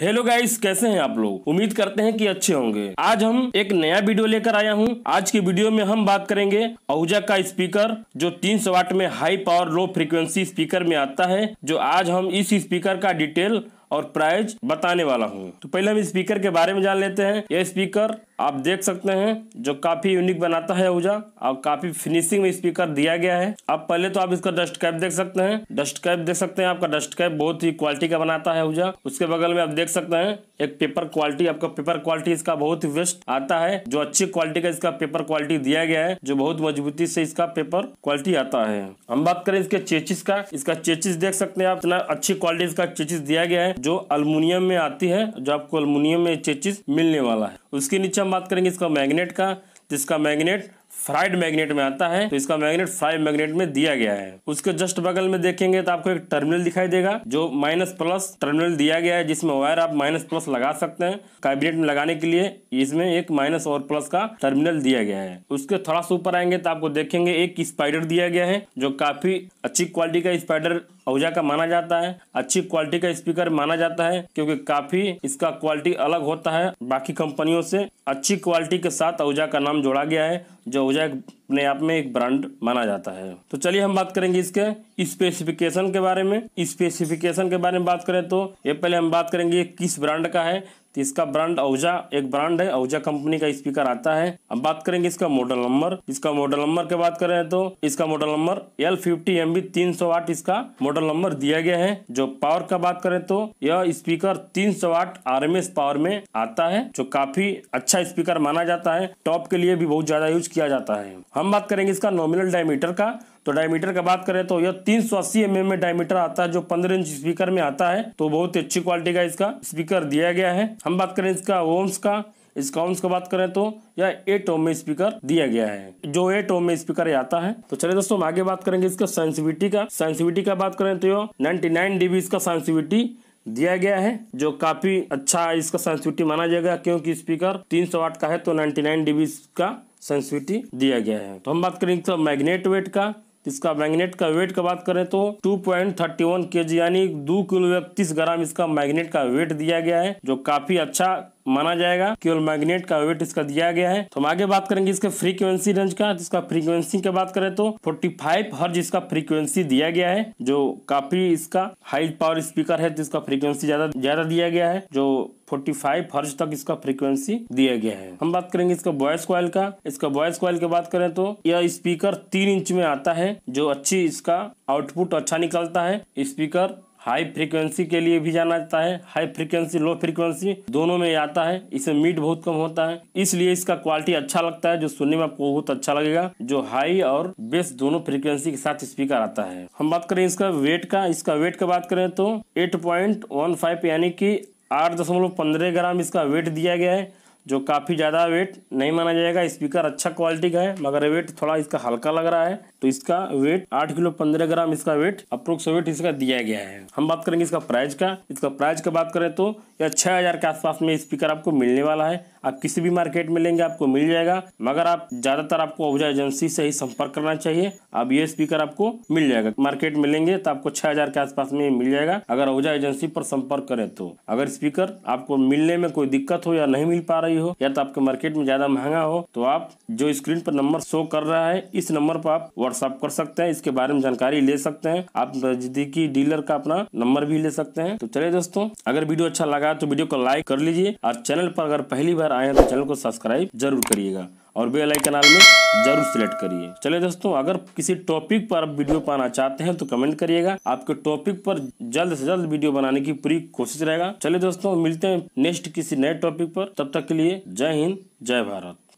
hello guys कैसे हैं आप लोग उम्मीद करते हैं कि अच्छे होंगे आज हम एक नया वीडियो लेकर आया हूं आज की वीडियो में हम बात करेंगे अहूजा का स्पीकर जो 300 वाट में high power low frequency speaker में आता है जो आज हम इस स्पीकर का डिटेल और प्राइज बताने वाला हूँ तो पहले हम स्पीकर के बारे में जान लेते हैं यह स्पीकर आप देख सकते हैं जो काफी यूनिक बनाता है ऊजा और काफी फिनिशिंग में स्पीकर दिया गया है आप पहले तो आप इसका डस्ट कैप देख सकते हैं डस्ट कैप देख सकते हैं आपका डस्ट कैप बहुत ही क्वालिटी का बनाता है ऊजा उसके बगल में आप देख सकते हैं एक पेपर क्वालिटी आपका पेपर क्वालिटी इसका बहुत ही बेस्ट आता है जो अच्छी क्वालिटी का इसका पेपर क्वालिटी दिया गया है जो बहुत मजबूती से इसका पेपर क्वालिटी आता है हम बात करें इसके चेचिस का इसका चेचिस देख सकते हैं आप इतना अच्छी क्वालिटी इसका चेचिस दिया गया है जो अल्मोनियम में आती है जो आपको अल्मोनियम में चेचिस मिलने वाला है उसके नीचे हम बात करेंगे इसका मैग्नेट का जिसका मैग्नेट फ्राइड मैग्नेट में आता है तो इसका मैग्नेट फ्राइड मैग्नेट में दिया गया है उसके जस्ट बगल में देखेंगे तो आपको एक टर्मिनल दिखाई देगा जो माइनस प्लस टर्मिनल दिया गया है जिसमें वायर आप माइनस प्लस लगा सकते हैं कैबिनेट में लगाने के लिए इसमें एक माइनस और प्लस का टर्मिनल दिया गया है उसके थोड़ा सा ऊपर आएंगे तो आपको देखेंगे एक स्पाइडर दिया गया है जो काफी अच्छी क्वालिटी का स्पाइडर ओजा का माना जाता है अच्छी क्वालिटी का स्पीकर माना जाता है क्योंकि काफी इसका क्वालिटी अलग होता है बाकी कंपनियों से अच्छी क्वालिटी के साथ अहूजा का नाम जोड़ा गया है जो अहूजा अपने आप में एक ब्रांड माना जाता है तो चलिए हम बात करेंगे इसके स्पेसिफिकेशन के बारे में स्पेसिफिकेशन के बारे में बात करें तो ये पहले हम बात करेंगे किस ब्रांड का है तो इसका ब्रांड औजा एक ब्रांड है औजा कंपनी का स्पीकर आता है अब बात करेंगे इसका मॉडल नंबर इसका मॉडल नंबर की बात करें तो इसका model number L fifty M B तीन सौ आठ इसका मॉडल नंबर दिया गया है जो पावर का बात करें तो यह स्पीकर तीन सौ आठ आर एम एस पावर में आता है जो काफी अच्छा स्पीकर माना जाता है टॉप के लिए भी बहुत ज्यादा यूज किया जाता है हम बात करेंगे इसका नॉमिनल डायमीटर का तो डायमीटर का बात करें तो यह तीन सौ अस्सी एम mm में डायमीटर आता है जो पंद्रह इंच स्पीकर में आता है तो बहुत ही अच्छी क्वालिटी का इसका स्पीकर दिया गया है हम बात करें इसका ओम्स का इसका ओम्स का बात करें तो यह एट ओम में स्पीकर दिया गया है जो एट ओम में स्पीकर आता है तो चलिए दोस्तों हम आगे बात करेंगे इसका सेंसिविटी का सेंसिविटी का बात करें तो यह नाइनटी नाइन डीबी इसका सेंसिविटी दिया गया है जो काफी अच्छा इसका सेंसिविटी माना जाएगा क्योंकि स्पीकर सौ वाट का है तो नाइन डीबी का सेंसिविटी दिया गया है तो हम बात करेंगे मैग्नेट वेट का इसका मैग्नेट का वेट का बात करें तो 2.31 पॉइंट यानी दो किलो इकतीस ग्राम इसका मैग्नेट का वेट दिया गया है जो काफी अच्छा माना जाएगा केवल मैग्नेट का वेट इसका दिया गया है तो हम आगे बात करेंगे इसके फ्रीक्वेंसी रेंज का जिसका फ्रीक्वेंसी की बात करें तो 45 हर्ज इसका फ्रीक्वेंसी दिया गया है जो काफी इसका हाई पावर स्पीकर है जिसका फ्रीक्वेंसी ज्यादा ज्यादा दिया गया है जो 45 फाइव हर्ज तक इसका फ्रीक्वेंसी दिया गया है हम बात करेंगे इसका वॉइस कॉयल का इसका वॉइस कॉयल की बात करें तो यह स्पीकर तीन इंच में आता है जो अच्छी इसका आउटपुट अच्छा निकलता है स्पीकर हाई फ्रीक्वेंसी के लिए भी जाना जाता है हाई फ्रीक्वेंसी लो फ्रीक्वेंसी दोनों में आता है इसमें मीट बहुत कम होता है इसलिए इसका क्वालिटी अच्छा लगता है जो सुनने में आपको बहुत अच्छा लगेगा जो हाई और बेस दोनों फ्रीक्वेंसी के साथ स्पीकर आता है हम बात करें इसका वेट का इसका वेट का बात करें तो एट पॉइंट वन फाइव यानी कि आठ दशमलव पंद्रह ग्राम इसका वेट दिया गया है जो काफ़ी ज़्यादा वेट नहीं माना जाएगा स्पीकर अच्छा क्वालिटी का है मगर वेट थोड़ा इसका हल्का लग रहा है तो इसका वेट आठ किलो पंद्रह ग्राम इसका वेट अप्रोक्स वेट इसका दिया गया है हम बात करेंगे इसका प्राइस का इसका प्राइस का बात करें तो यह छह हज़ार के आसपास में स्पीकर आपको मिलने वाला है आप किसी भी मार्केट में लेंगे आपको मिल जाएगा मगर आप ज़्यादातर आपको ऊर्जा एजेंसी से ही संपर्क करना चाहिए अब ये स्पीकर आपको मिल जाएगा मार्केट में लेंगे तो आपको छह हज़ार के आसपास में मिल जाएगा अगर ऊर्जा एजेंसी पर संपर्क करें तो अगर स्पीकर आपको मिलने में कोई दिक्कत हो या नहीं मिल पा रही हो या तो आपके मार्केट में ज़्यादा महंगा हो तो आप जो स्क्रीन पर नंबर शो कर रहा है इस नंबर पर आप व्हाट्सअप कर सकते हैं इसके बारे में जानकारी ले सकते हैं आप नजदीकी डीलर का अपना नंबर भी ले सकते हैं तो चलिए दोस्तों अगर वीडियो अच्छा लगा तो वीडियो को लाइक कर लीजिए और चैनल पर अगर पहली बार आए हैं तो चैनल को सब्सक्राइब जरूर करिएगा और बेल आइकन आल में जरूर सिलेक्ट करिए चलिए दोस्तों अगर किसी टॉपिक पर आप वीडियो पाना चाहते हैं तो कमेंट करिएगा आपके टॉपिक पर जल्द से जल्द वीडियो बनाने की पूरी कोशिश रहेगा चलिए दोस्तों मिलते हैं नेक्स्ट किसी नए टॉपिक पर तब तक के लिए जय हिंद जय भारत